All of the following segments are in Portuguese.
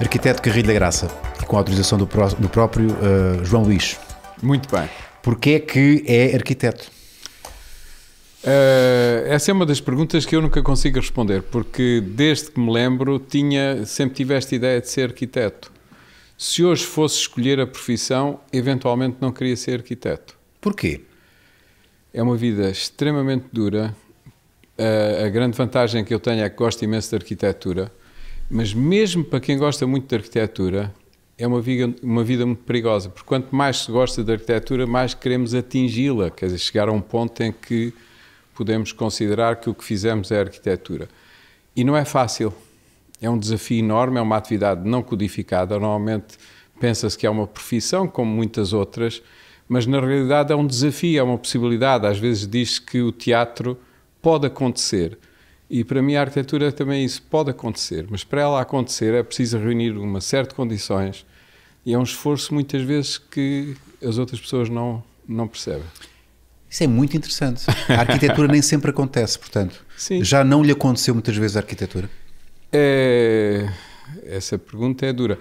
Arquiteto Carrilho da Graça, com a autorização do, pró do próprio uh, João Luís. Muito bem. Porquê é que é arquiteto? Uh, essa é uma das perguntas que eu nunca consigo responder, porque desde que me lembro tinha, sempre tive esta ideia de ser arquiteto. Se hoje fosse escolher a profissão, eventualmente não queria ser arquiteto. Porquê? É uma vida extremamente dura. Uh, a grande vantagem que eu tenho é que gosto imenso de arquitetura, mas mesmo para quem gosta muito de arquitetura, é uma vida, uma vida muito perigosa, porque quanto mais se gosta de arquitetura, mais queremos atingi-la, quer dizer, chegar a um ponto em que podemos considerar que o que fizemos é arquitetura. E não é fácil. É um desafio enorme, é uma atividade não codificada. Normalmente pensa-se que é uma profissão, como muitas outras, mas na realidade é um desafio, é uma possibilidade. Às vezes diz que o teatro pode acontecer. E para mim a arquitetura também isso pode acontecer, mas para ela acontecer é preciso reunir uma série de condições e é um esforço muitas vezes que as outras pessoas não, não percebem. Isso é muito interessante. A arquitetura nem sempre acontece, portanto. Sim. Já não lhe aconteceu muitas vezes a arquitetura? É... Essa pergunta é dura.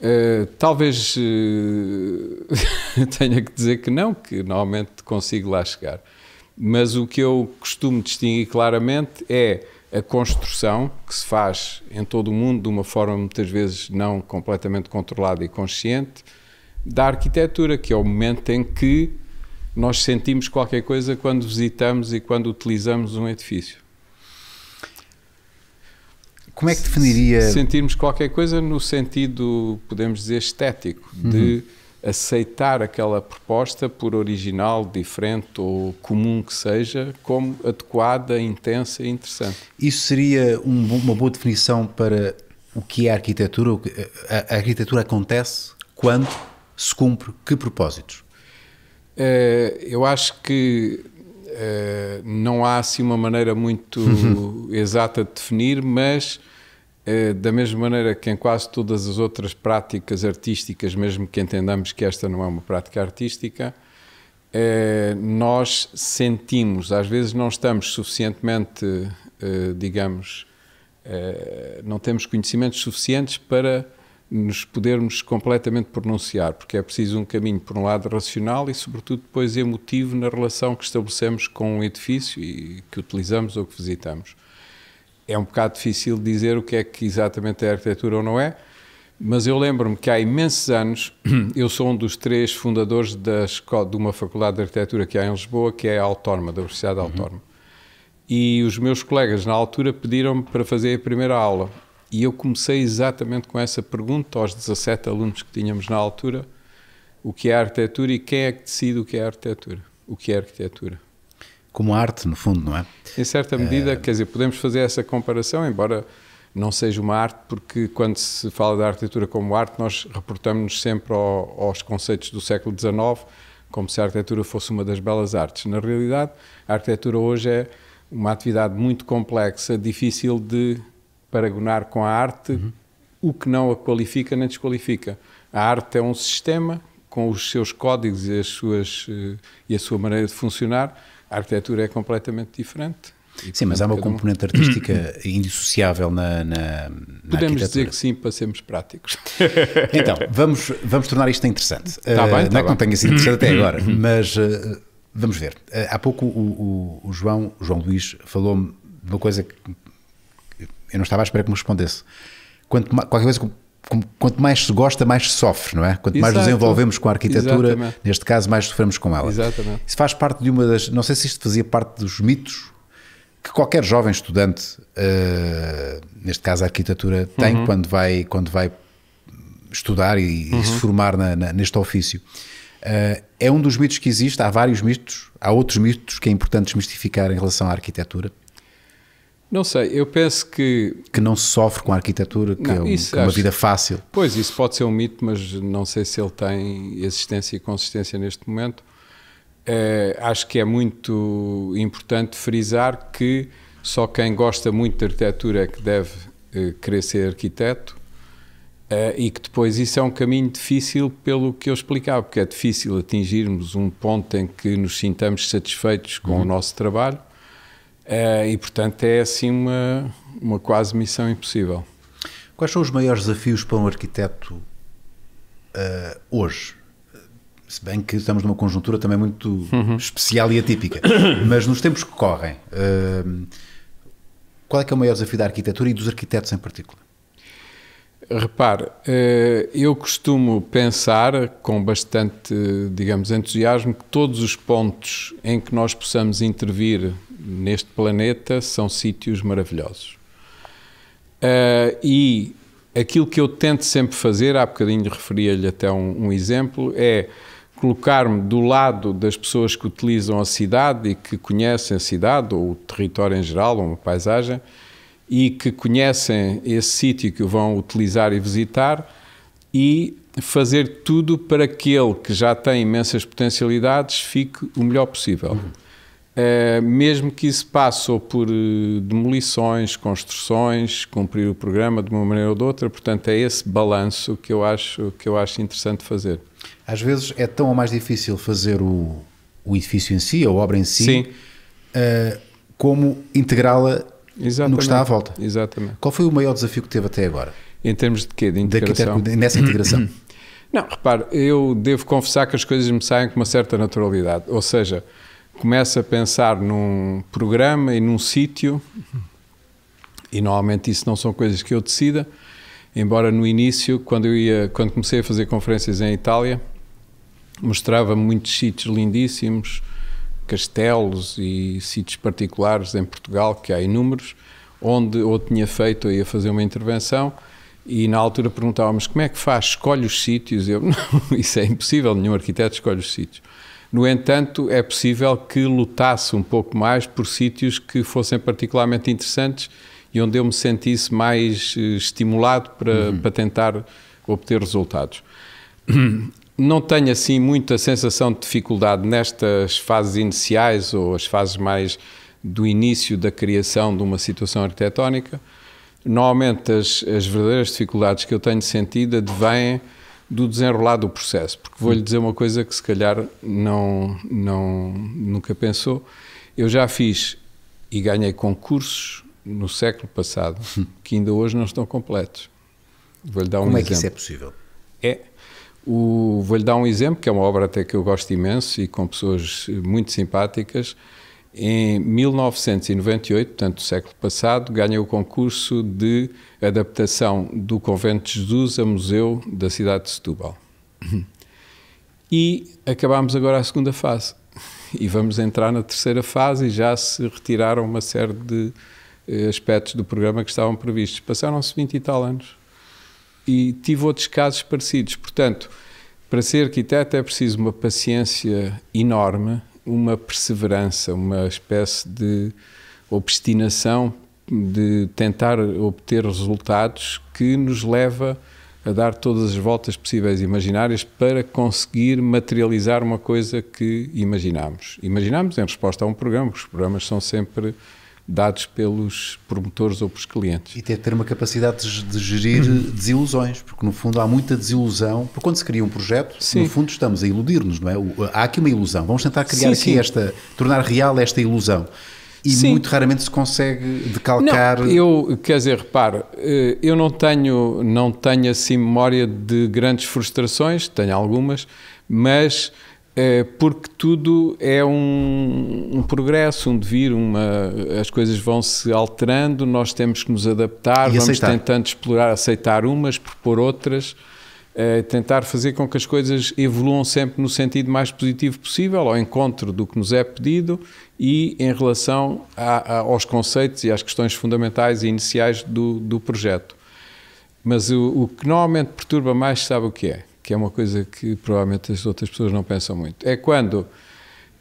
Uh, talvez uh, tenha que dizer que não, que normalmente consigo lá chegar. Mas o que eu costumo distinguir claramente é a construção que se faz em todo o mundo de uma forma muitas vezes não completamente controlada e consciente da arquitetura, que é o momento em que nós sentimos qualquer coisa quando visitamos e quando utilizamos um edifício. Como é que definiria? Sentirmos qualquer coisa no sentido, podemos dizer, estético, uhum. de aceitar aquela proposta, por original, diferente ou comum que seja, como adequada, intensa e interessante. Isso seria um, uma boa definição para o que é a arquitetura? A arquitetura acontece quando se cumpre que propósitos? Eh, eu acho que eh, não há assim uma maneira muito uhum. exata de definir, mas eh, da mesma maneira que em quase todas as outras práticas artísticas, mesmo que entendamos que esta não é uma prática artística, nós sentimos, às vezes não estamos suficientemente, digamos, não temos conhecimentos suficientes para nos podermos completamente pronunciar, porque é preciso um caminho, por um lado, racional e, sobretudo, depois emotivo na relação que estabelecemos com o edifício e que utilizamos ou que visitamos. É um bocado difícil dizer o que é que exatamente é arquitetura ou não é, mas eu lembro-me que há imensos anos eu sou um dos três fundadores da escola, de uma faculdade de arquitetura que há em Lisboa, que é a Autónoma, da Universidade uhum. Autónoma. E os meus colegas, na altura, pediram-me para fazer a primeira aula. E eu comecei exatamente com essa pergunta aos 17 alunos que tínhamos na altura: o que é arquitetura e quem é que decide o que é arquitetura? O que é arquitetura? Como arte, no fundo, não é? Em certa medida, é... quer dizer, podemos fazer essa comparação, embora não seja uma arte, porque quando se fala da arquitetura como arte, nós reportamos-nos sempre ao, aos conceitos do século XIX, como se a arquitetura fosse uma das belas artes. Na realidade, a arquitetura hoje é uma atividade muito complexa, difícil de paragonar com a arte uhum. o que não a qualifica nem desqualifica. A arte é um sistema com os seus códigos e, as suas, eh, e a sua maneira de funcionar. A arquitetura é completamente diferente. E sim, mas há uma componente um... artística indissociável na, na, na Podemos dizer que sim, para sermos práticos. Então, vamos, vamos tornar isto interessante. uh, bem, eh, tá não é que não tenha sido interessante até agora, mas uh, vamos ver. Uh, há pouco o, o, o João, João Luís falou-me de uma coisa que eu não estava à espera que me respondesse. Quanto, qualquer coisa quanto mais se gosta, mais se sofre, não é? Quanto Exato. mais nos envolvemos com a arquitetura, Exatamente. neste caso, mais sofremos com ela. Exatamente. Isso faz parte de uma das. Não sei se isto fazia parte dos mitos que qualquer jovem estudante, uh, neste caso a arquitetura, tem uhum. quando, vai, quando vai estudar e, uhum. e se uhum. formar na, na, neste ofício. Uh, é um dos mitos que existe, há vários mitos, há outros mitos que é importante desmistificar em relação à arquitetura. Não sei, eu penso que. Que não se sofre com a arquitetura, que, não, é, um, isso, é uma acho, vida fácil. Pois, isso pode ser um mito, mas não sei se ele tem existência e consistência neste momento. É, acho que é muito importante frisar que só quem gosta muito de arquitetura é que deve é, querer ser arquiteto eh, e que depois isso é um caminho difícil, pelo que eu explicava, porque é difícil atingirmos um ponto em que nos sintamos satisfeitos com uhum. o nosso trabalho Uh, e, portanto, é assim uma, uma quase missão impossível. Quais são os maiores desafios para um arquiteto uh, hoje? Se bem que estamos numa conjuntura também muito uhum. especial e atípica, mas nos tempos que correm, uh, qual é que é o maior desafio da arquitetura e dos arquitetos em particular? Repare, eu costumo pensar com bastante, digamos, entusiasmo que todos os pontos em que nós possamos intervir neste planeta são sítios maravilhosos. Uh, e aquilo que eu tento sempre fazer, há bocadinho referia-lhe até um, um, exemplo, é colocar-me do lado das pessoas que utilizam a cidade e que conhecem a cidade ou o território em geral, ou uma paisagem, e que conhecem esse sítio que vão utilizar e visitar e fazer tudo para que ele que já tem imensas potencialidades fique o melhor possível. Uhum. Eh, mesmo que isso passou por uh, demolições, construções, cumprir o programa de uma maneira ou de outra, portanto é esse balanço que eu acho que eu acho interessante fazer. Às vezes é tão ou mais difícil fazer o, o edifício em si, a obra em si, uh, como integrá-la no que está à volta. Exatamente. Qual foi o maior desafio que teve até agora? Em termos de quê? De integração? nessa integração. Não, repare, eu devo confessar que as coisas me saem com uma certa naturalidade, ou seja, começa a pensar num programa e num sítio, e normalmente isso não são coisas que eu decida, embora no início, quando eu ia, quando comecei a fazer conferências em Itália, mostrava muitos sítios lindíssimos, castelos e sítios particulares em Portugal, que há inúmeros, onde ou tinha feito ou ia fazer uma intervenção, e na altura perguntávamos como é que faz, escolhe os sítios, eu, não, isso é impossível, nenhum arquiteto escolhe os sítios. No entanto, é possível que lutasse um pouco mais por sítios que fossem particularmente interessantes e onde eu me sentisse mais eh, estimulado para, uhum. para tentar obter resultados. Não tenho assim muita sensação de dificuldade nestas fases iniciais ou as fases mais do início da criação de uma situação arquitetónica. Normalmente as, as verdadeiras dificuldades que eu tenho sentido advêm do desenrolar do processo, porque vou-lhe dizer uma coisa que se calhar não, não, nunca pensou. Eu já fiz e ganhei concursos no século passado hum. que ainda hoje não estão completos. Vou-lhe dar um Como exemplo. Como é que isso é possível? É. Vou-lhe dar um exemplo, que é uma obra até que eu gosto imenso e com pessoas muito simpáticas em 1998, portanto, do século passado, ganha o concurso de adaptação do Convento de Jesus a Museu da cidade de Setúbal. E acabámos agora a segunda fase. E vamos entrar na terceira fase e já se retiraram uma série de eh, aspectos do programa que estavam previstos. Passaram-se 20 e tal anos. E tive outros casos parecidos. Portanto, para ser arquiteto é preciso uma paciência enorme uma perseverança, uma espécie de obstinação de tentar obter resultados que nos leva a dar todas as voltas possíveis e imaginárias para conseguir materializar uma coisa que imaginámos. Imaginámos em resposta a um programa, os programas são sempre dados pelos promotores ou pelos clientes. E ter, ter uma capacidade de, gerir uhum. desilusões, porque no fundo há muita desilusão, porque quando se cria um projeto, sim. no fundo estamos a iludir-nos, não é? Há aqui uma ilusão, vamos tentar criar sim, aqui sim. esta, tornar real esta ilusão. E muito raramente se consegue decalcar. Não, eu, quer dizer, reparo eh, eu não tenho, não tenho assim memória de grandes frustrações, tenho algumas, mas é, porque tudo é um, um, progresso, um devir, uma, as coisas vão se alterando, nós temos que nos adaptar, e vamos aceitar. tentando explorar, aceitar umas, propor outras, é, tentar fazer com que as coisas evoluam sempre no sentido mais positivo possível, ao encontro do que nos é pedido e em relação a, a, aos conceitos e às questões fundamentais e iniciais do, do projeto. Mas o, o que normalmente perturba mais, sabe o que é? que é uma coisa que provavelmente as outras pessoas não pensam muito. É quando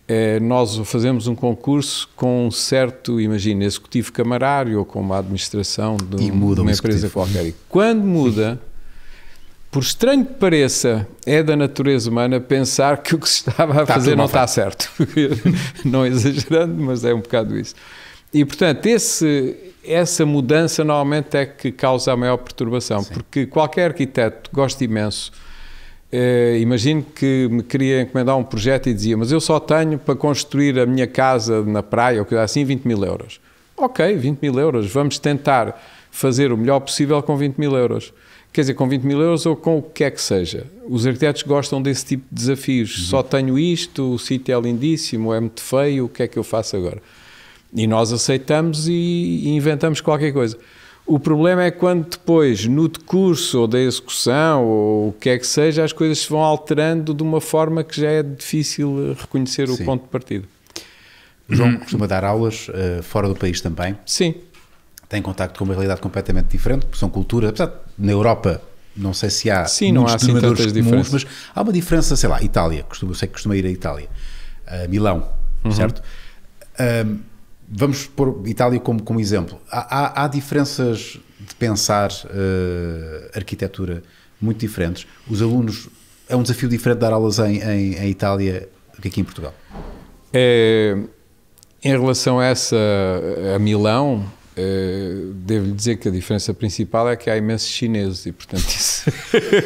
é, nós fazemos um concurso com um certo, imagina, executivo camarário ou com uma administração de um, uma empresa executivo. qualquer. E quando muda, por estranho que pareça, é da natureza humana pensar que o que se estava a está fazer não está certo. não exagerando, mas é um bocado isso. E, portanto, esse, essa mudança normalmente é que causa a maior perturbação, Sim. porque qualquer arquiteto gosta imenso Uh, imagino que me queria encomendar um projeto e dizia, mas eu só tenho para construir a minha casa na praia, ou coisa assim, 20 mil euros. Ok, 20 mil euros, vamos tentar fazer o melhor possível com 20 mil euros. Quer dizer, com 20 mil euros ou com o que é que seja. Os arquitetos gostam desse tipo de desafios. Uhum. Só tenho isto, o sítio é lindíssimo, é muito feio, o que é que eu faço agora? E nós aceitamos e inventamos qualquer coisa. O problema é quando depois, no decurso ou da execução ou o que é que seja, as coisas se vão alterando de uma forma que já é difícil eh, reconhecer Sim. o ponto de partida. O João costuma dar aulas uh, fora do país também. Sim. Tem contacto com uma realidade completamente diferente, porque são culturas, apesar de na Europa não sei se há Sim, não há assim tantas comuns, mas há uma diferença, sei lá, Itália, costuma, eu sei que costuma ir à Itália, Milão, uhum. certo? Um, vamos pôr Itália como, como exemplo. Há, há, há diferenças de pensar uh, arquitetura muito diferentes. Os alunos. É um desafio diferente dar aulas em, em, em Itália do que aqui em Portugal? É, em relação a essa. a Milão. Eh, devo-lhe dizer que a diferença principal é que há imensos chineses e, portanto, isso.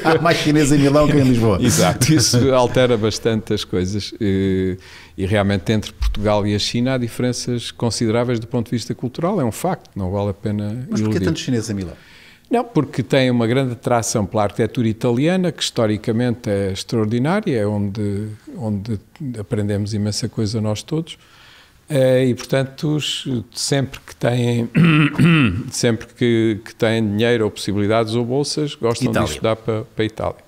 há mais chineses em Milão que em Lisboa. Exato, isso altera bastante as coisas. Eh, e realmente entre Portugal e a China há diferenças consideráveis do ponto de vista cultural, é um facto, não vale a pena. Mas porquê tanto chinês a Milão? Não, porque tem uma grande atração pela arquitetura italiana, que historicamente é extraordinária, é onde, onde aprendemos imensa coisa nós todos. Eh, e, portanto, sempre que têm, sempre que, que têm dinheiro ou possibilidades ou bolsas, gostam Itália. de estudar para, para a Itália.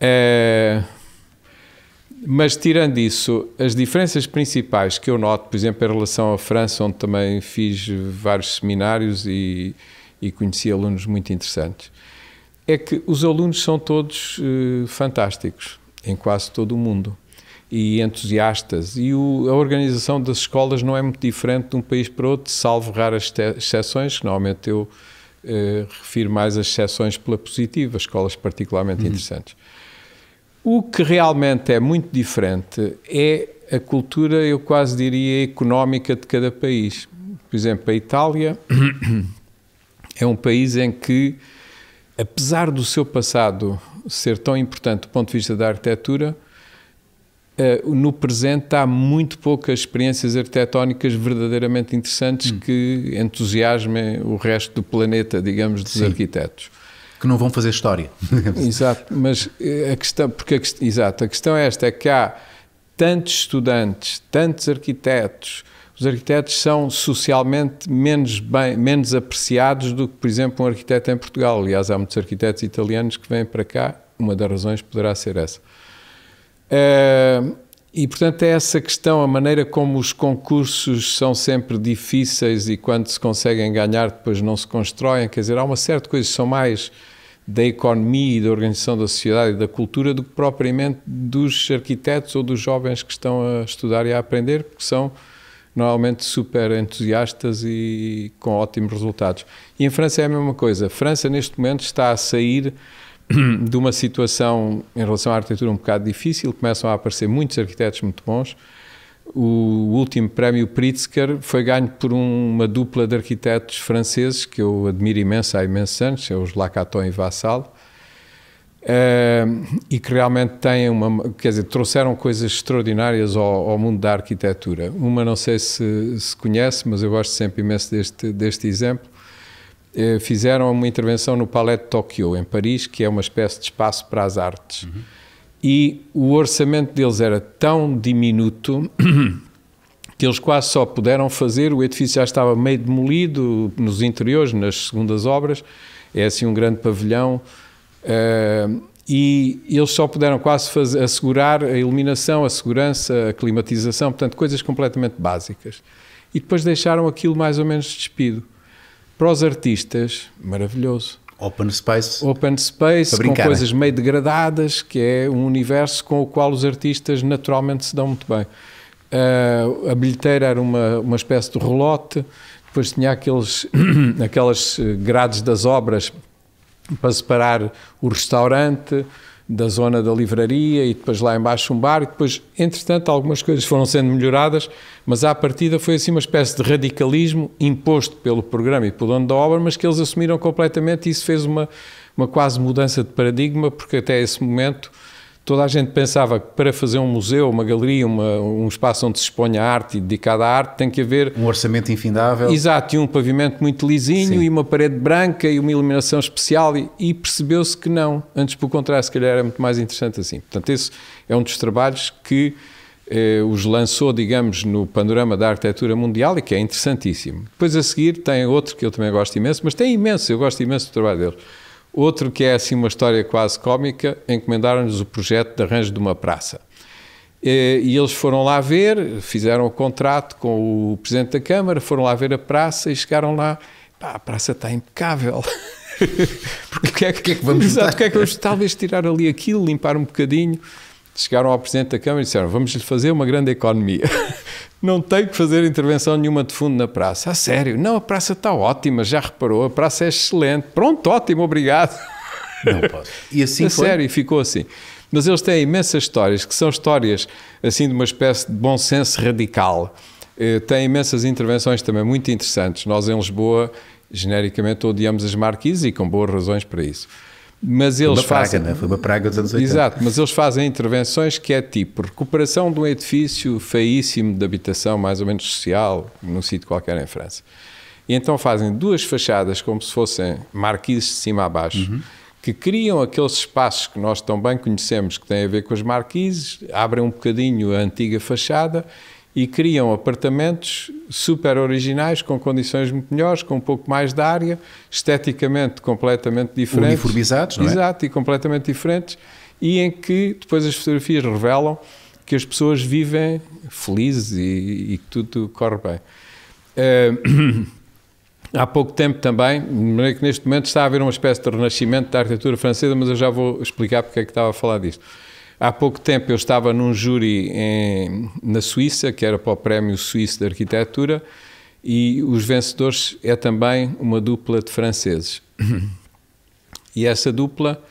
É, mas tirando isso, as diferenças principais que eu noto, por exemplo, em relação à França, onde também fiz vários seminários e, e conheci alunos muito interessantes, é que os alunos são todos uh, fantásticos, em quase todo o mundo, e entusiastas. E o, a organização das escolas não é muito diferente de um país para outro, salvo raras exceções, que normalmente eu uh, refiro mais as exceções pela positiva, escolas particularmente uhum. interessantes. O que realmente é muito diferente é a cultura, eu quase diria, económica de cada país. Por exemplo, a Itália é um país em que, apesar do seu passado ser tão importante do ponto de vista da arquitetura, eh, no presente há muito poucas experiências arquitetónicas verdadeiramente interessantes hum. que entusiasmem o resto do planeta, digamos, dos Sim. arquitetos que não vão fazer história. exato, mas eh, a questão, porque a, exato, a questão é esta, é que há tantos estudantes, tantos arquitetos, os arquitetos são socialmente menos, bem, menos apreciados do que, por exemplo, um arquiteto em Portugal. Aliás, há muitos arquitetos italianos que vêm para cá, uma das razões poderá ser essa. Uh, e, portanto, é essa questão, a maneira como os concursos são sempre difíceis e quando se conseguem ganhar depois não se constroem. Quer dizer, há uma certa coisa que são mais da economia e da organização da sociedade e da cultura do que propriamente dos arquitetos ou dos jovens que estão a estudar e a aprender, porque são normalmente super entusiastas e com ótimos resultados. E em França é a mesma coisa. A França, neste momento, está a sair de uma situação em relação à arquitetura um bocado difícil, começam a aparecer muitos arquitetos muito bons. O último prémio Pritzker foi ganho por uma dupla de arquitetos franceses que eu admiro imenso há imensos anos, são os Lacaton e Vassal, eh, e que realmente têm uma, quer dizer, trouxeram coisas extraordinárias ao, ao mundo da arquitetura. Uma não sei se, se conhece, mas eu gosto sempre imenso deste, deste exemplo, eh, fizeram uma intervenção no Palais de Tokyo, em Paris, que é uma espécie de espaço para as artes. Uhum. E o orçamento deles era tão diminuto que eles quase só puderam fazer, o edifício já estava meio demolido nos interiores, nas segundas obras, é assim um grande pavilhão, uh, e eles só puderam quase fazer, assegurar a iluminação, a segurança, a climatização, portanto, coisas completamente básicas. E depois deixaram aquilo mais ou menos despido. Para os artistas, maravilhoso. Open space. Open space, com né? coisas meio degradadas, que é um universo com o qual os artistas naturalmente se dão muito bem. Uh, a bilheteira era uma, uma espécie de relote, depois tinha aqueles, aquelas eh, grades das obras para separar o restaurante, da zona da livraria e depois lá embaixo um bar e depois, entretanto, algumas coisas foram sendo melhoradas, mas à partida foi assim uma espécie de radicalismo imposto pelo programa e pelo dono da obra, mas que eles assumiram completamente e isso fez uma, uma quase mudança de paradigma, porque até esse momento Toda a gente pensava que para fazer um museu, uma galeria, uma, um espaço onde se exponha arte e dedicada à arte, tem que haver. Um orçamento infindável. Exato, e um pavimento muito lisinho, Sim. e uma parede branca, e uma iluminação especial, e, e percebeu-se que não. Antes, pelo contrário, se calhar era muito mais interessante assim. Portanto, esse é um dos trabalhos que eh, os lançou, digamos, no panorama da arquitetura mundial e que é interessantíssimo. Depois a seguir tem outro que eu também gosto imenso, mas tem imenso, eu gosto imenso do trabalho deles Outro que é assim uma história quase cómica, encomendaram-nos o projeto de arranjo de uma praça. E eles foram lá ver, fizeram o contrato com o Presidente da Câmara, foram lá ver a praça e chegaram lá. Pá, a praça está impecável. Porque o que é que, que, é que vamos Exato, que é que vamos talvez tirar ali aquilo, limpar um bocadinho chegaram ao Presidente da Câmara e disseram: Vamos lhe fazer uma grande economia. Não tem que fazer intervenção nenhuma de fundo na praça. A sério? Não, a praça está ótima, já reparou, a praça é excelente. Pronto, ótimo, obrigado. Não posso E assim a foi? sério, ficou assim. Mas eles têm imensas histórias, que são histórias assim de uma espécie de bom senso radical. Eh, têm imensas intervenções também muito interessantes. Nós em Lisboa, genericamente, odiamos as marquises e com boas razões para isso. Mas eles uma fazem, praga, é? Foi uma praga dos anos 80. Exato, mas eles fazem intervenções que é tipo recuperação de um edifício feíssimo de habitação, mais ou menos social, num sítio qualquer em França. E então fazem duas fachadas como se fossem marquises de cima a baixo, uhum. que criam aqueles espaços que nós tão bem conhecemos, que têm a ver com as marquises, abrem um bocadinho a antiga fachada e criam apartamentos super originais, com condições muito melhores, com um pouco mais de área, esteticamente completamente diferentes. Uniformizados, não é? Exato, e completamente diferentes, e em que depois as fotografias revelam que as pessoas vivem felizes e, que tudo corre bem. Uh, há pouco tempo também, que neste momento está a haver uma espécie de renascimento da arquitetura francesa, mas eu já vou explicar porque é que estava a falar disto. Há pouco tempo eu estava num júri em, na Suíça, que era para o Prémio Suíço de Arquitetura, e os vencedores é também uma dupla de franceses. E essa dupla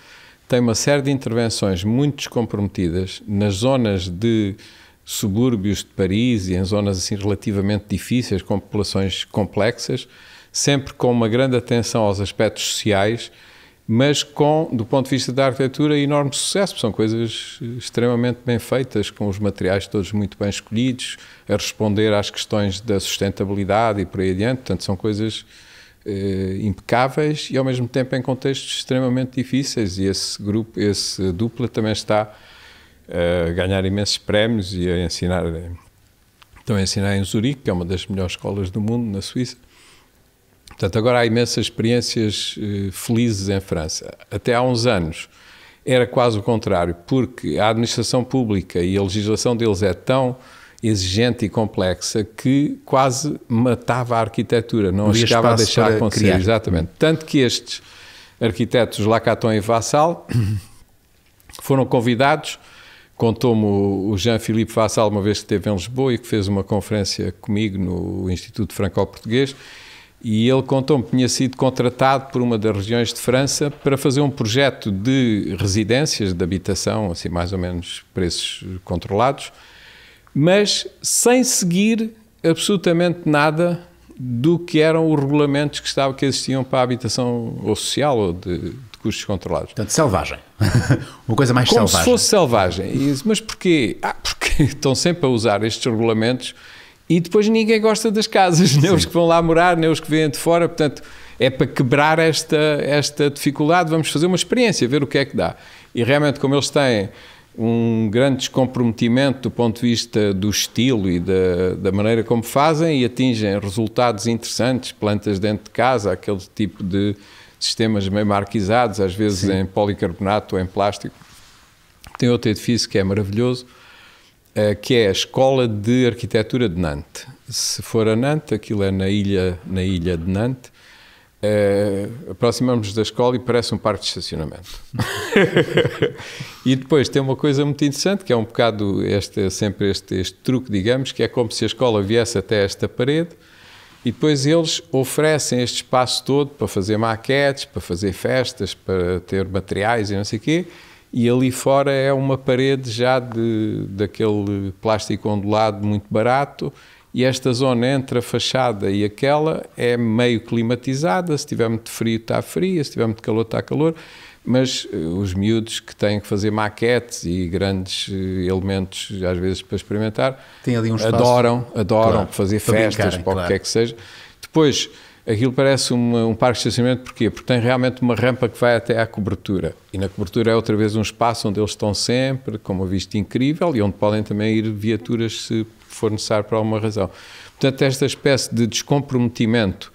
tem uma série de intervenções muito descomprometidas nas zonas de subúrbios de Paris e em zonas assim relativamente difíceis, com populações complexas, sempre com uma grande atenção aos aspectos sociais mas com, do ponto de vista da arquitetura, enorme sucesso. São coisas eh, extremamente bem feitas, com os materiais todos muito bem escolhidos, a responder às questões da sustentabilidade e por aí adiante. Portanto, são coisas eh, impecáveis e, ao mesmo tempo, em contextos extremamente difíceis. E esse grupo, esse dupla, também está eh, a ganhar imensos prémios e a ensinar. Eh, estão a ensinar em Zurique, que é uma das melhores escolas do mundo, na Suíça Portanto, agora há imensas experiências eh, felizes em França. Até há uns anos era quase o contrário, porque a administração pública e a legislação deles é tão exigente e complexa que quase matava a arquitetura, não Havia chegava a deixar acontecer. Criar. Exatamente. Tanto que estes arquitetos Lacaton e Vassal foram convidados, contou-me o Jean-Philippe Vassal uma vez que esteve em Lisboa e que fez uma conferência comigo no Instituto Franco-Português, e ele contou-me que tinha sido contratado por uma das regiões de França para fazer um projeto de residências, de habitação, assim mais ou menos preços controlados, mas sem seguir absolutamente nada do que eram os regulamentos que, estavam, que existiam para a habitação ou social ou de, de custos controlados. Portanto, selvagem. uma coisa mais Como selvagem. Como se fosse selvagem. Mas porquê? Ah, porque estão sempre a usar estes regulamentos e depois ninguém gosta das casas, nem Sim. os que vão lá morar, nem os que vêm de fora. Portanto, é para quebrar esta, esta dificuldade. Vamos fazer uma experiência, ver o que é que dá. E realmente, como eles têm um grande descomprometimento do ponto de vista do estilo e da, da maneira como fazem e atingem resultados interessantes, plantas dentro de casa, aquele tipo de sistemas meio marquizados, às vezes Sim. em policarbonato ou em plástico. Tem outro edifício que é maravilhoso, eh, que é a Escola de Arquitetura de Nantes. Se for a Nantes, aquilo é na ilha, na ilha de Nantes, é, eh, aproximamos da escola e parece um parque de estacionamento. e depois tem uma coisa muito interessante, que é um bocado este, sempre este, este truque, digamos, que é como se a escola viesse até esta parede e depois eles oferecem este espaço todo para fazer maquetes, para fazer festas, para ter materiais e não sei o quê, e ali fora é uma parede já de, daquele plástico ondulado muito barato e esta zona entre a fachada e aquela é meio climatizada, se tiver muito frio está frio, se tiver muito calor está calor, mas eh, os miúdos que têm que fazer maquetes e grandes eh, elementos às vezes para experimentar, Tem ali um espaço, adoram, adoram claro, fazer festas, brincar, para o que é que seja. Depois, Aquilo parece um, um parque de estacionamento, porquê? Porque tem realmente uma rampa que vai até à cobertura. E na cobertura é outra vez um espaço onde eles estão sempre, com uma vista incrível e onde podem também ir viaturas se for necessário por alguma razão. Portanto, esta espécie de descomprometimento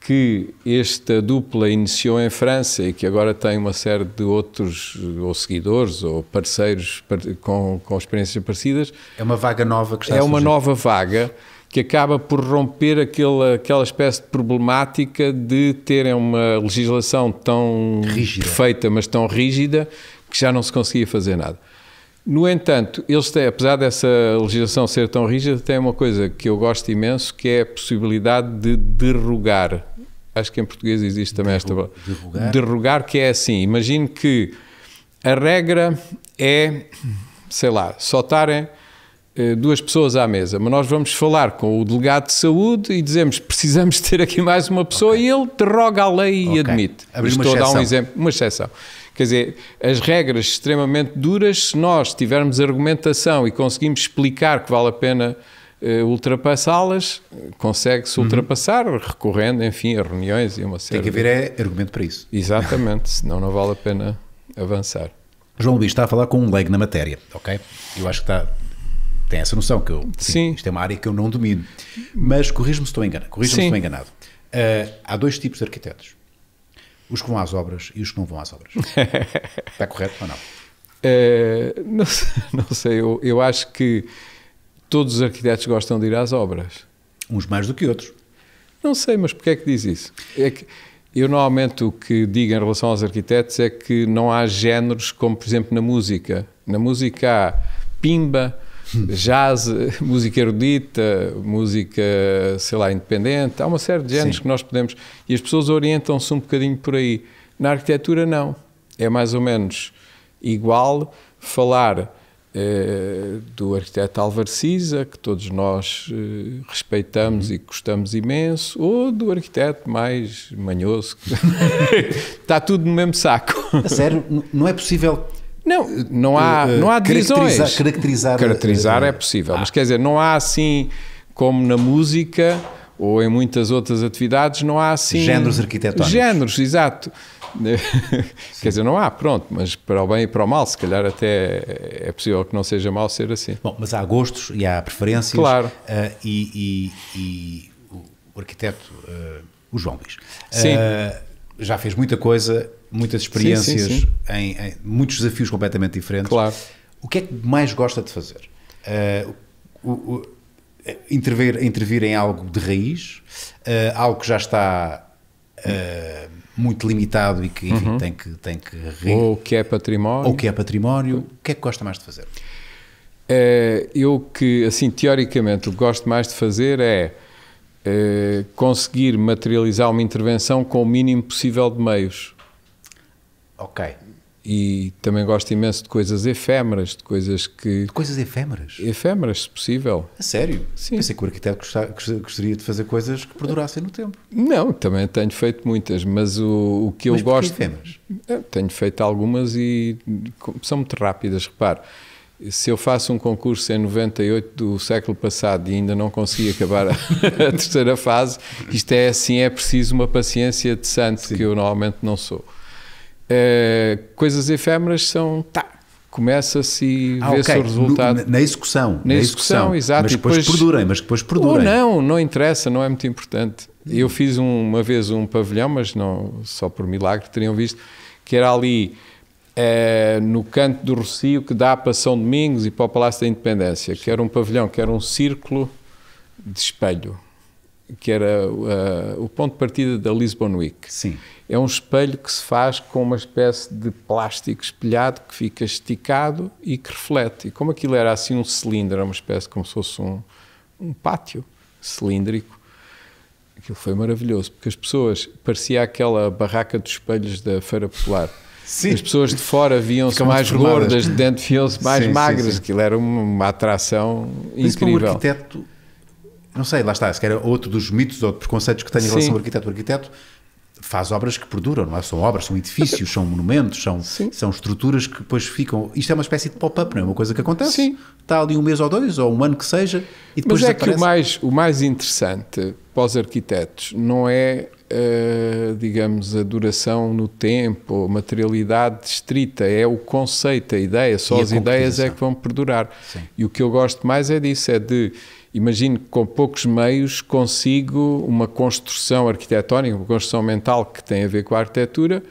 que esta dupla iniciou em França e que agora tem uma série de outros ou seguidores ou parceiros com, com experiências parecidas. É uma vaga nova que está É a uma nova vaga que acaba por romper aquele, aquela espécie de problemática de terem uma legislação tão rígida. perfeita, mas tão rígida, que já não se conseguia fazer nada. No entanto, eles têm, apesar dessa legislação ser tão rígida, têm uma coisa que eu gosto imenso, que é a possibilidade de derrogar. Acho que em português existe também Derru esta Derrugar. derrogar, que é assim. Imagino que a regra é, sei lá, soltarem eh, duas pessoas à mesa, mas nós vamos falar com o delegado de saúde e dizemos precisamos ter aqui mais uma pessoa okay. e ele derroga a lei okay. e admite. Abrir Estou a dar um exemplo, uma exceção. Quer dizer, as regras extremamente duras, se nós tivermos argumentação e conseguimos explicar que vale a pena eh, ultrapassá-las, consegue-se uhum. ultrapassar recorrendo, enfim, a reuniões e uma série. Tem que haver de... é argumento para isso. Exatamente, senão não vale a pena avançar. João Luís está a falar com um leg na matéria, ok? Eu acho que está, tem essa noção que eu, sim, isto é uma área que eu não domino. Mas corrijo-me se estou enganado. Corrijo-me se estou enganado. Uh, há dois tipos de arquitetos: os que vão às obras e os que não vão às obras. Está correto ou não? Ah, não, não, sei, eu, eu acho que todos os arquitetos gostam de ir às obras. Uns mais do que outros. Não sei, mas porquê é que diz isso? É que eu normalmente o que digo em relação aos arquitetos é que não há géneros como, por exemplo, na música. Na música há pimba, jazz, música erudita, música, sei lá, independente. Há uma série de géneros que nós podemos. E as pessoas orientam-se um bocadinho por aí. Na arquitetura, não. É mais ou menos igual falar eh, do arquiteto Álvaro Siza, que todos nós eh, respeitamos uhum. e gostamos imenso, ou do arquiteto mais manhoso. Está tudo no mesmo saco. A sério, não é possível não, não há, eh, eh, não há divisões. Caracterizar, caracterizar, caracterizar eh, é possível, ah. mas quer dizer, não há assim, como na música ou em muitas outras atividades, não há assim... Géneros arquitetónicos. Géneros, exato. Quer dizer, não há, pronto, mas para o bem e para o mal, se calhar até é possível que não seja mal ser assim. Bom, mas há gostos e há preferências. Claro. Uh, e, e, e, o arquiteto, uh, o João Luís, uh, já fez muita coisa muitas experiências, sim, sim, sim. Em, em, muitos desafios completamente diferentes. Claro. O que é que mais gosta de fazer? Uh, o, o, eh, intervir, intervir em algo de raiz, uh, algo que já está uh, muito limitado e que enfim, uhum. tem que tem que re... ou que é património ou que é património. O que é que gosta mais de fazer? É, eu que assim teoricamente o que gosto mais de fazer é conseguir materializar uma intervenção com o mínimo possível de meios. Ok. E também gosto imenso de coisas efêmeras, de coisas que. De coisas efêmeras? Efêmeras, se possível. A sério? Sim. Pensei que o arquiteto gostaria de fazer coisas que perdurassem no tempo. Não, também tenho feito muitas, mas o, o que eu mas gosto. efêmeras? Tenho feito algumas e são muito rápidas, repare se eu faço um concurso em 98 do século passado e ainda não consegui acabar a, terceira fase, isto é assim, é preciso uma paciência de santo Sim. que eu normalmente não sou é, coisas efêmeras são. Tá, começa-se ah, se okay. o resultado. Na execução. Na, na execução, execução, exato. Mas depois, depois perdurem, mas depois perdurem. Ou não, não interessa, não é muito importante. Eu fiz uma vez um pavilhão, mas não só por milagre teriam visto, que era ali é, no canto do Rocio que dá para São Domingos e para o Palácio da Independência, que era um pavilhão, que era um círculo de espelho, que era uh, o ponto de partida da Lisbon Week. Sim é um espelho que se faz com uma espécie de plástico espelhado que fica esticado e que reflete. E como aquilo era assim um cilindro, era uma espécie como se fosse um, um pátio cilíndrico, aquilo foi maravilhoso, porque as pessoas, parecia aquela barraca dos espelhos da Feira Popular. Sim. As pessoas de fora viam-se mais gordas, de dentro viam-se mais sim, magras. Sim, sim. Aquilo era uma atração incrível. Mas incrível. Um arquiteto, não sei, lá está, se era é outro dos mitos ou preconceitos que tem em relação ao arquiteto. O arquiteto faz obras que perduram, não é? São obras, são edifícios, são monumentos, são, são estruturas que depois ficam. Isto é uma espécie de pop-up, não é? Uma coisa que acontece. Sim. Está ali um mês ou dois, ou um ano que seja, e depois Mas é desaparece. que o mais, o mais interessante para os arquitetos não é, uh, digamos, a duração no tempo, a materialidade estrita, é o conceito, a ideia. Só e as ideias é que vão perdurar. Sim. E o que eu gosto mais é disso, é de imagino que com poucos meios consigo uma construção arquitetónica, uma construção mental que tem a ver com a arquitetura,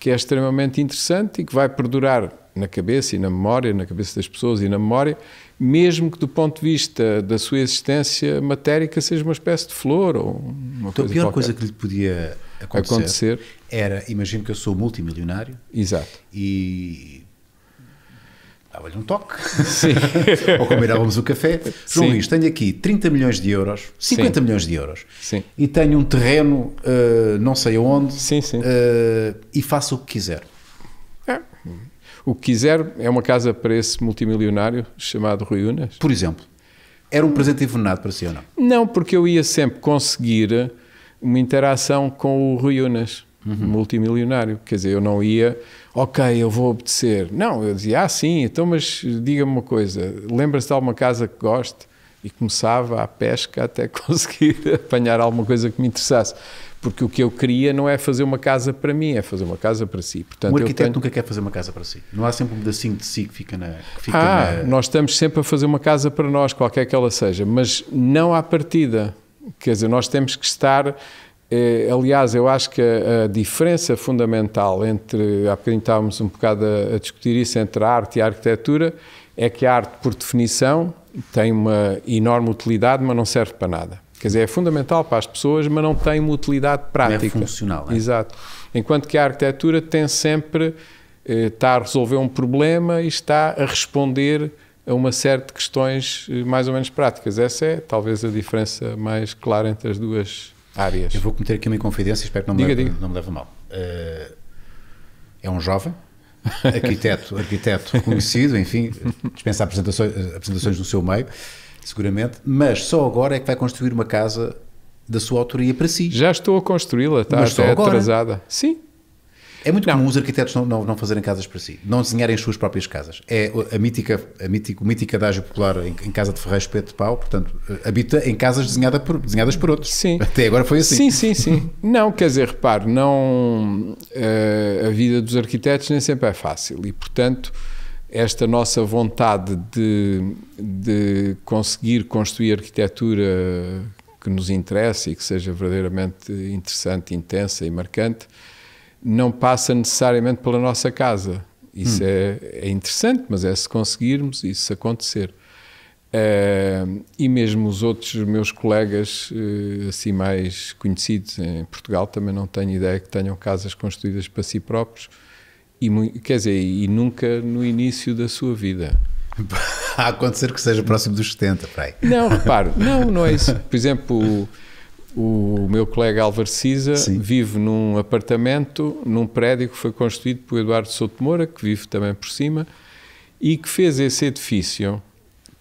que é extremamente interessante e que vai perdurar na cabeça e na memória, na cabeça das pessoas e na memória, mesmo que do ponto de vista da sua existência matérica seja uma espécie de flor ou uma então, coisa Então a pior qualquer. coisa que lhe podia acontecer, acontecer, era, imagino que eu sou multimilionário Exato. e dava-lhe um toque. Ou combinávamos o café. João Sim. Luís, tenho aqui 30 milhões de euros, 50 sim. milhões de euros. Sim. E tenho um terreno, uh, não sei aonde. Sim, sim. Uh, e faço o que quiser. É. O que quiser é uma casa para esse multimilionário chamado Rui Unas. Por exemplo. Era um presente envenenado para si ou não? Não, porque eu ia sempre conseguir uma interação com o Rui Unas, uhum. multimilionário. Quer dizer, eu não ia ok, eu vou obedecer. Não, eu dizia, ah, sim, então, mas diga-me uma coisa, lembra-se de alguma casa que goste? E começava a pesca até conseguir apanhar alguma coisa que me interessasse. Porque o que eu queria não é fazer uma casa para mim, é fazer uma casa para si. Portanto, um arquiteto tenho... nunca quer fazer uma casa para si. Não há sempre um pedacinho de si que fica na. Que fica ah, na... nós estamos sempre a fazer uma casa para nós, qualquer que ela seja, mas não à partida. Quer dizer, nós temos que estar eh, aliás, eu acho que a, a, diferença fundamental entre, há bocadinho estávamos um bocado a, a, discutir isso, entre a arte e a arquitetura, é que a arte, por definição, tem uma enorme utilidade, mas não serve para nada. Quer dizer, é fundamental para as pessoas, mas não tem uma utilidade é prática. É funcional. É? Exato. Enquanto que a arquitetura tem sempre, eh, está a resolver um problema e está a responder a uma série de questões eh, mais ou menos práticas. Essa é talvez a diferença mais clara entre as duas eu vou cometer aqui uma inconfidência, espero que não me, diga, leve, diga. Não me leve mal. Uh, é um jovem, arquiteto, arquiteto conhecido, enfim, dispensa apresentações, apresentações no seu meio, seguramente, mas só agora é que vai construir uma casa da sua autoria para si. Já estou a construí-la, está até atrasada. Sim, é muito não. comum os arquitetos não, não, não, fazerem casas para si, não desenharem as suas próprias casas. É a mítica, a mítica, o mítico adágio popular em, em casa de ferreiro espeto de pau, portanto, eh, habita em casas desenhada por, desenhadas por outros. Sim. Até agora foi assim. Sim, sim, sim. não, quer dizer, repare, não, eh, a vida dos arquitetos nem sempre é fácil e, portanto, esta nossa vontade de, de conseguir construir arquitetura que nos interessa e que seja verdadeiramente interessante, intensa e marcante, não passa necessariamente pela nossa casa. Isso hum. é, é, interessante, mas é se conseguirmos isso acontecer. Uh, e mesmo os outros meus colegas, uh, assim mais conhecidos em Portugal, também não tenho ideia que tenham casas construídas para si próprios, e, quer dizer, e nunca no início da sua vida. A acontecer que seja próximo dos 70, peraí. Não, reparo, não, não é isso. Por exemplo o meu colega Álvaro Cisa vive num apartamento, num prédio que foi construído por Eduardo Souto Moura, que vive também por cima, e que fez esse edifício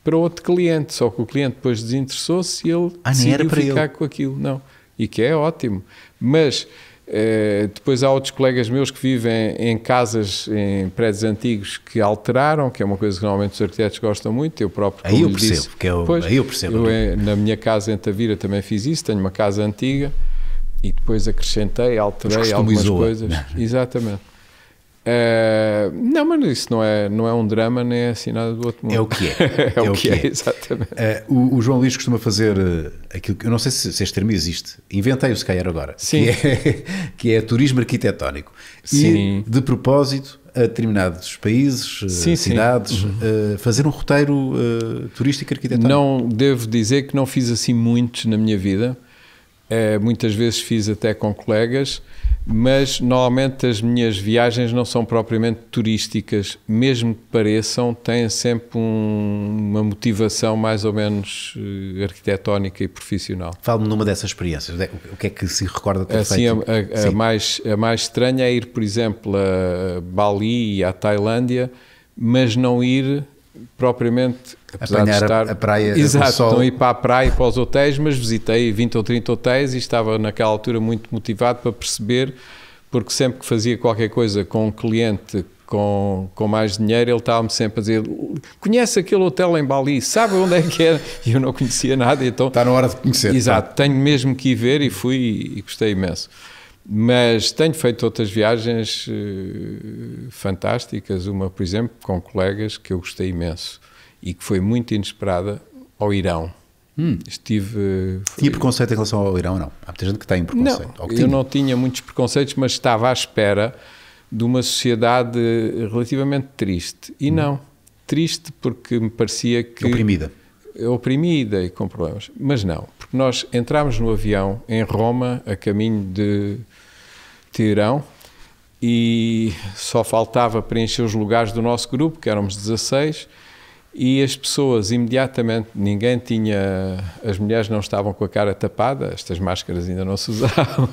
para outro cliente, só que o cliente depois desinteressou-se e ele ah, decidiu ficar ele. com aquilo, não, e que é ótimo, mas eh, depois há outros colegas meus que vivem em casas, em prédios antigos que alteraram, que é uma coisa que normalmente os arquitetos gostam muito. Eu próprio. Aí eu percebo, disse, que eu, é pois, aí eu percebo. Eu, é? na minha casa em Tavira também fiz isso, tenho uma casa antiga e depois acrescentei, alterei algumas coisas. Né? Exatamente. É, não, mas isso não é, não é um drama nem é assim nada do outro mundo. É o que é. é, é o, que, que é, é. exatamente. É, o, o, João Luís costuma fazer eh, aquilo que eu não sei se, se este termo existe, inventei-o se calhar agora, Sim. Que, é, que é turismo arquitetónico. Sim. E de propósito, a determinados países, eh, sim, cidades, sim. Uhum. Eh, fazer um roteiro uh, turístico arquitetónico? Não, devo dizer que não fiz assim muitos na minha vida. muitas vezes fiz até com colegas mas normalmente as minhas viagens não são propriamente turísticas, mesmo que pareçam, têm sempre um, uma motivação mais ou menos eh, arquitetónica e profissional. Fale-me numa dessas experiências, o que é que se recorda ter assim, feito? A, a, a, mais, a mais estranha é ir, por exemplo, a Bali e à Tailândia, mas não ir propriamente apesar Apanhar de estar a praia exato, não ir para a praia e para os hotéis, mas visitei 20 ou 30 hotéis e estava naquela altura muito motivado para perceber, porque sempre que fazia qualquer coisa com um cliente com, com mais dinheiro, ele estava-me sempre a dizer: conhece aquele hotel em Bali, sabe onde é que era? E eu não conhecia nada, então. Está na hora de conhecer. Exato, tá. tenho mesmo que ir ver e fui e, e gostei imenso. Mas tenho feito outras viagens eh, fantásticas, uma, por exemplo, com colegas que eu gostei imenso e que foi muito inesperada ao Irão. Hum. Estive. Eh, tinha preconceito em relação ao Irão, não? Há muita gente que tem preconceito. Não, eu não tinha muitos preconceitos, mas estava à espera de uma sociedade relativamente triste. E hum. não. Triste porque me parecia que. Oprimida. É oprimida e com problemas. Mas não. Porque nós entramos no avião em Roma, a caminho de Tirão e só faltava preencher os lugares do nosso grupo, que éramos 16, e as pessoas imediatamente, ninguém tinha, as mulheres não estavam com a cara tapada, estas máscaras ainda não se usavam,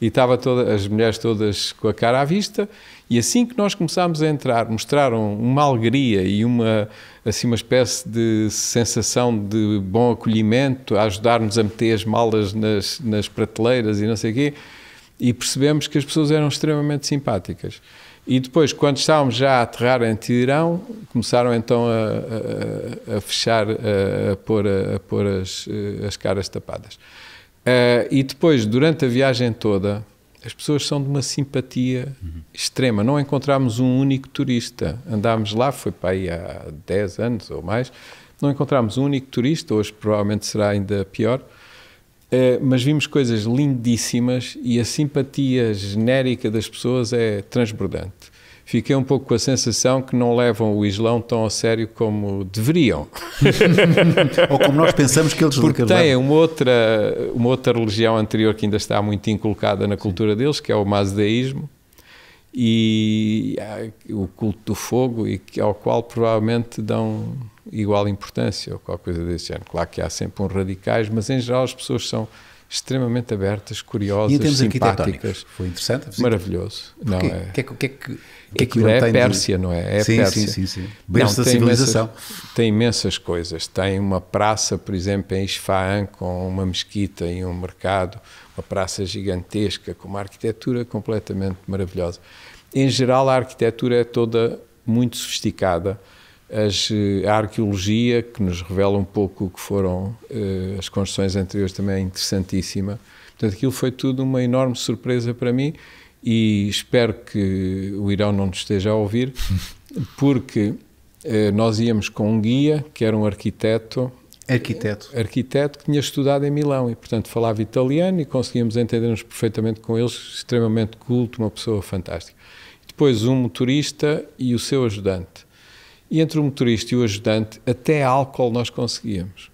e estava toda, as mulheres todas com a cara à vista, e assim que nós começámos a entrar, mostraram uma alegria e uma, assim, uma espécie de sensação de bom acolhimento, a ajudar-nos a meter as malas nas, nas prateleiras e não sei o quê, e percebemos que as pessoas eram extremamente simpáticas. E depois, quando estávamos já a aterrar em Tirão, começaram então a, a, a fechar, a, a, pôr, a, pôr as, eh, as caras tapadas. Uh, e depois, durante a viagem toda, as pessoas são de uma simpatia uhum. extrema. Não encontramos um único turista. Andámos lá, foi para aí há 10 anos ou mais, não encontramos um único turista, hoje provavelmente será ainda pior, eh, mas vimos coisas lindíssimas e a simpatia genérica das pessoas é transbordante. Fiquei um pouco com a sensação que não levam o Islão tão a sério como deveriam. Ou como nós pensamos que eles Porque têm uma outra, uma outra religião anterior que ainda está muito inculcada na cultura Sim. deles, que é o mazdeísmo, e ah, o culto do fogo e ao qual provavelmente dão igual importância ou qualquer coisa desse género. Claro que há sempre um radicais, mas em geral as pessoas são extremamente abertas, curiosas, e simpáticas. Foi interessante. Maravilhoso. Não é. Que é que, que, que, que é, é, é Pérsia, de... não é? É sim, Pérsia. Sim, sim, sim. Berço da civilização. Imensas, tem imensas coisas. Tem uma praça, por exemplo, em Isfahan, com uma mesquita e um mercado, uma praça gigantesca, com uma arquitetura completamente maravilhosa em geral, a arquitetura é toda muito sofisticada. As, eh, a arqueologia, que nos revela um pouco o que foram uh, as construções anteriores, também é interessantíssima. Portanto, aquilo foi tudo uma enorme surpresa para mim e espero que o Irão não nos esteja a ouvir, porque uh, nós íamos com um guia, que era um arquiteto. Arquiteto. Arquiteto que tinha estudado em Milão e, portanto, falava italiano e conseguíamos entender-nos perfeitamente com eles, extremamente culto, uma pessoa fantástica depois um motorista e o seu ajudante. E entre o motorista e o ajudante, até álcool nós conseguíamos.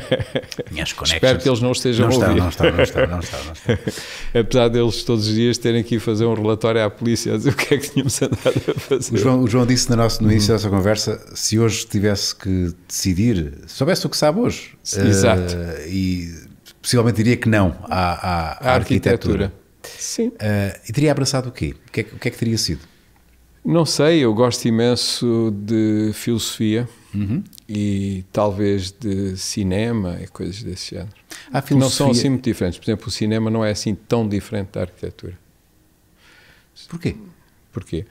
Minhas Espero que eles não estejam não a ouvir. Está, não está, não está, não está, não está. Apesar deles todos os dias terem que ir fazer um relatório à polícia a dizer o que é que tínhamos andado a fazer. O João, o João disse no, nosso, no início uhum. da nossa conversa, se hoje tivesse que decidir, soubesse o que sabe hoje. Exato. Uh, e possivelmente diria que não à, à, à arquitetura. arquitetura. Sim. Uh, e teria abraçado o quê? O que, é, o que, é, que teria sido? Não sei, eu gosto imenso de filosofia uhum. e talvez de cinema e coisas desse género. filosofia... Não são assim muito diferentes. Por exemplo, o cinema não é assim tão diferente da arquitetura. Porquê? Porquê?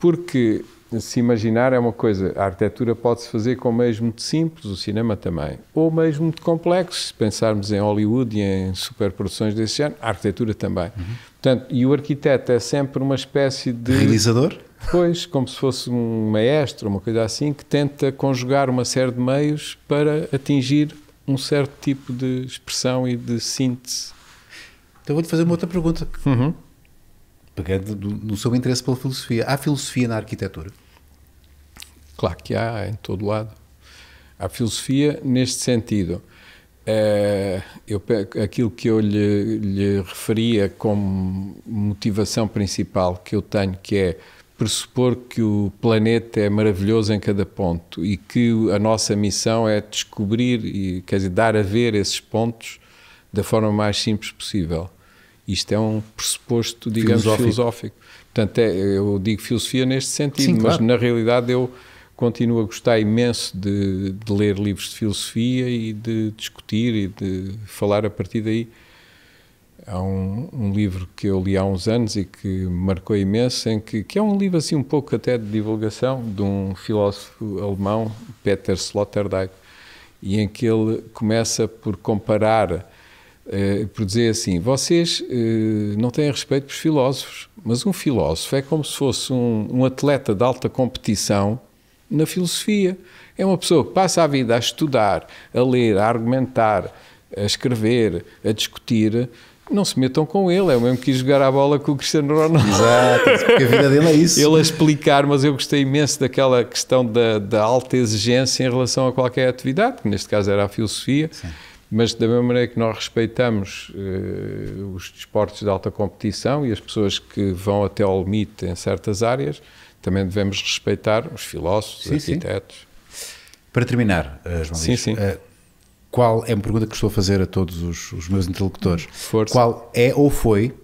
Porque se imaginar é uma coisa. A arquitetura pode-se fazer com meios muito simples, o cinema também, ou meios muito complexos, se pensarmos em Hollywood e em superproduções desse género, a arquitetura também. Uhum. Portanto, e o arquiteto é sempre uma espécie de... Realizador? Pois, como se fosse um maestro, uma coisa assim, que tenta conjugar uma série de meios para atingir um certo tipo de expressão e de síntese. Então vou-lhe fazer uma outra pergunta. Uhum pegando no seu interesse pela filosofia, há filosofia na arquitetura? Claro que há em todo lado. Há filosofia neste sentido. É, eu, aquilo que eu lhe, lhe referia como motivação principal que eu tenho, que é pressupor que o planeta é maravilhoso em cada ponto e que a nossa missão é descobrir e quer dizer, dar a ver esses pontos da forma mais simples possível. Isto é um pressuposto, digamos, filosófico. filosófico. Portanto, é, eu digo filosofia neste sentido, Sim, mas claro. na realidade eu continuo a gostar imenso de, de ler livros de filosofia e de discutir e de falar a partir daí. Há um, um, livro que eu li há uns anos e que marcou imenso, em que, que é um livro assim um pouco até de divulgação, de um filósofo alemão, Peter Sloterdijk, e em que ele começa por comparar, eh, por dizer assim, vocês eh, não têm respeito por filósofos, mas um filósofo é como se fosse um, um atleta de alta competição na filosofia. É uma pessoa que passa a vida a estudar, a ler, a argumentar, a escrever, a discutir. Não se metam com ele, é o mesmo que ir jogar a bola com o Cristiano Ronaldo. Exato, porque a vida dele é isso. Ele a explicar, mas eu gostei imenso daquela questão da, da alta exigência em relação a qualquer atividade, que neste caso era a filosofia. Sim mas da mesma maneira que nós respeitamos eh, os desportos de alta competição e as pessoas que vão até ao limite em certas áreas, também devemos respeitar os filósofos, sim, arquitetos. Sim. Para terminar, eh, João Luís, sim. Eh, qual é uma pergunta que estou a fazer a todos os, os meus interlocutores? Força. Qual é ou foi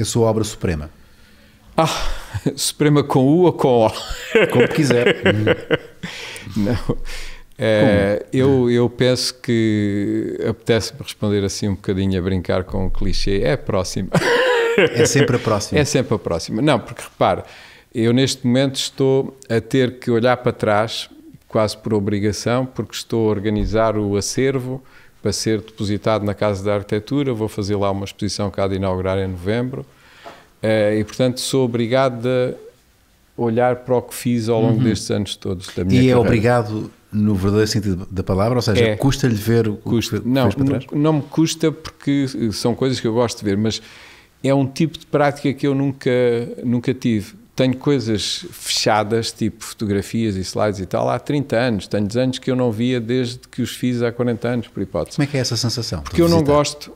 a sua obra suprema? Ah, suprema com U ou com O? Como quiser. Não. É, eu, eu penso que apetece-me responder assim um bocadinho a brincar com o clichê. É a próxima. É sempre a próxima. É sempre a próxima. Não, porque repare, eu, neste momento, estou a ter que olhar para trás, quase por obrigação, porque estou a organizar o acervo para ser depositado na Casa da Arquitetura. Vou fazer lá uma exposição que há de inaugurar em novembro. Eh, e, portanto, sou obrigado a olhar para o que fiz ao longo uhum. destes anos todos. Da minha e é obrigado no verdadeiro sentido da palavra, ou seja, é. custa-lhe ver o custa. que não, para trás? Não, não me custa porque são coisas que eu gosto de ver, mas é um tipo de prática que eu nunca, nunca tive tenho coisas fechadas, tipo fotografias e slides e tal, há 30 anos. Tenho anos que eu não via desde que os fiz há 40 anos, por hipótese. Como é que é essa sensação? Porque eu não gosto,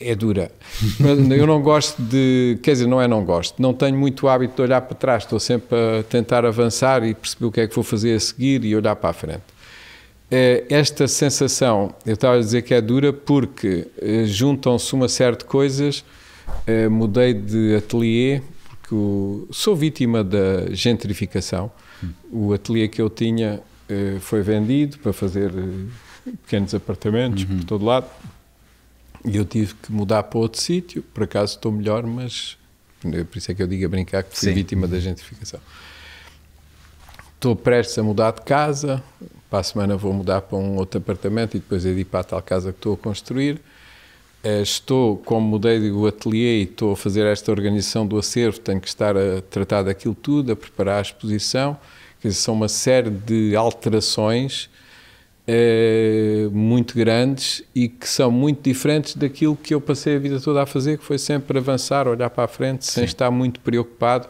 é dura. eu não gosto de. Quer dizer, não é não gosto. Não tenho muito hábito de olhar para trás. Estou sempre a tentar avançar e perceber o que é que vou fazer a seguir e olhar para a frente. Eh, esta sensação, eu estava a dizer que é dura porque eh, juntam-se uma série de coisas. Eh, mudei de atelier Sou vítima da gentrificação. Hum. O ateliê que eu tinha eh, foi vendido para fazer eh, pequenos apartamentos uhum. por todo lado. E eu tive que mudar para outro sítio. Por acaso estou melhor, mas eh, por isso é que eu digo a brincar que fui Sim. vítima da gentrificação. Estou prestes a mudar de casa. Para a semana vou mudar para um outro apartamento e depois é ir para a tal casa que estou a construir eh, estou, como mudei o ateliê e estou a fazer esta organização do acervo, tenho que estar a tratar daquilo tudo, a preparar a exposição, quer dizer, são uma série de alterações eh, muito grandes e que são muito diferentes daquilo que eu passei a vida toda a fazer, que foi sempre avançar, olhar para a frente, sem estar muito preocupado.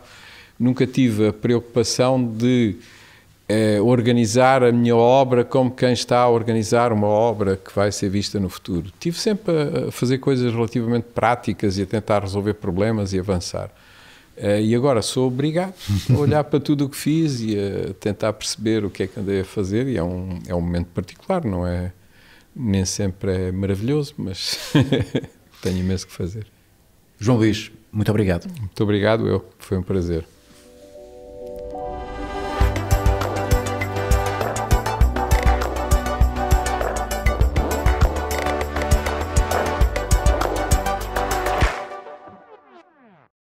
Nunca tive a preocupação de eh, organizar a minha obra como quem está a organizar uma obra que vai ser vista no futuro. Tive sempre a fazer coisas relativamente práticas e a tentar resolver problemas e avançar. Uh, e agora sou obrigado a olhar para tudo o que fiz e a tentar perceber o que é que andei a fazer, e é um, é um momento particular, não é? Nem sempre é maravilhoso, mas tenho imenso que fazer. João Luís, muito obrigado. Muito obrigado, eu. Foi um prazer.